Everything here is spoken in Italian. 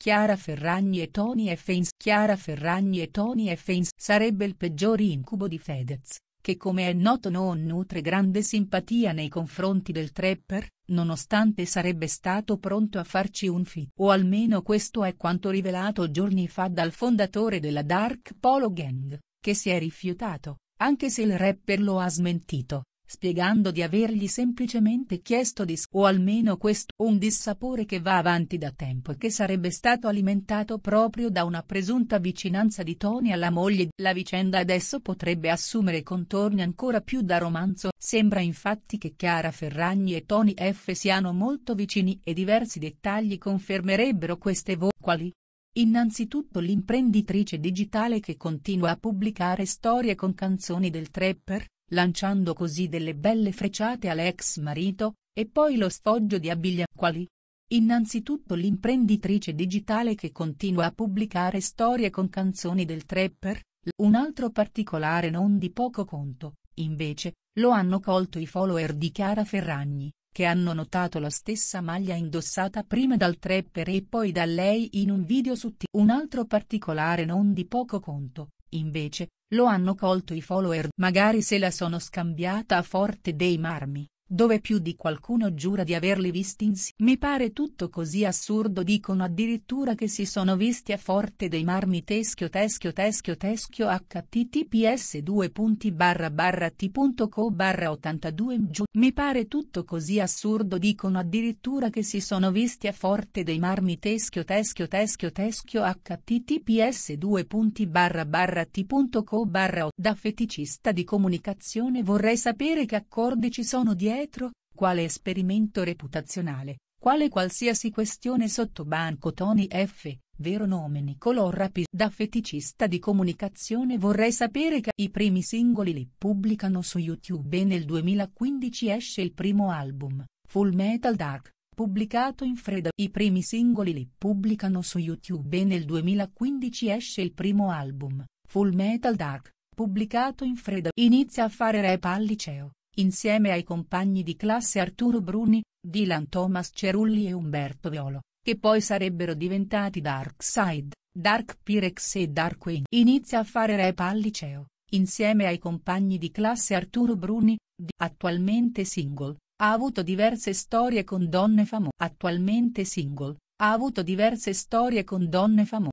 Chiara Ferragni e Tony Effens Chiara Ferragni e Tony Effens sarebbe il peggior incubo di Fedez, che come è noto non nutre grande simpatia nei confronti del trapper, nonostante sarebbe stato pronto a farci un fit. O almeno questo è quanto rivelato giorni fa dal fondatore della Dark Polo Gang, che si è rifiutato, anche se il rapper lo ha smentito spiegando di avergli semplicemente chiesto dis o almeno questo un dissapore che va avanti da tempo e che sarebbe stato alimentato proprio da una presunta vicinanza di Tony alla moglie. La vicenda adesso potrebbe assumere contorni ancora più da romanzo. Sembra infatti che Chiara Ferragni e Tony F siano molto vicini e diversi dettagli confermerebbero queste voci. Quali? Innanzitutto l'imprenditrice digitale che continua a pubblicare storie con canzoni del trapper, lanciando così delle belle frecciate all'ex marito, e poi lo sfoggio di abbigliamento quali? Innanzitutto l'imprenditrice digitale che continua a pubblicare storie con canzoni del trapper, un altro particolare non di poco conto, invece, lo hanno colto i follower di Chiara Ferragni, che hanno notato la stessa maglia indossata prima dal trapper e poi da lei in un video su T. Un altro particolare non di poco conto, invece, lo hanno colto i follower magari se la sono scambiata a Forte dei Marmi. Dove più di qualcuno giura di averli visti in Mi pare tutto così assurdo dicono addirittura che si sono visti a Forte dei Marmi teschio teschio teschio teschio https 2 barra barra t.co barra 82 giù. Mi pare tutto così assurdo dicono addirittura che si sono visti a Forte dei Marmi teschio teschio teschio teschio https 2 barra barra t.co barra da feticista di comunicazione vorrei sapere che accordi ci sono dietro indietro, quale esperimento reputazionale, quale qualsiasi questione sotto banco Tony F., vero nome Nicolò Rapi, da feticista di comunicazione vorrei sapere che i primi singoli li pubblicano su YouTube e nel 2015 esce il primo album, Full Metal Dark, pubblicato in fredda. I primi singoli li pubblicano su YouTube e nel 2015 esce il primo album, Full Metal Dark, pubblicato in fredda. Inizia a fare rap al liceo, insieme ai compagni di classe Arturo Bruni, Dylan Thomas Cerulli e Umberto Violo, che poi sarebbero diventati Darkseid, Dark Pyrex e Darkwing. Inizia a fare rap al liceo, insieme ai compagni di classe Arturo Bruni, attualmente single, ha avuto diverse storie con donne famose. Attualmente single, ha avuto diverse storie con donne famose.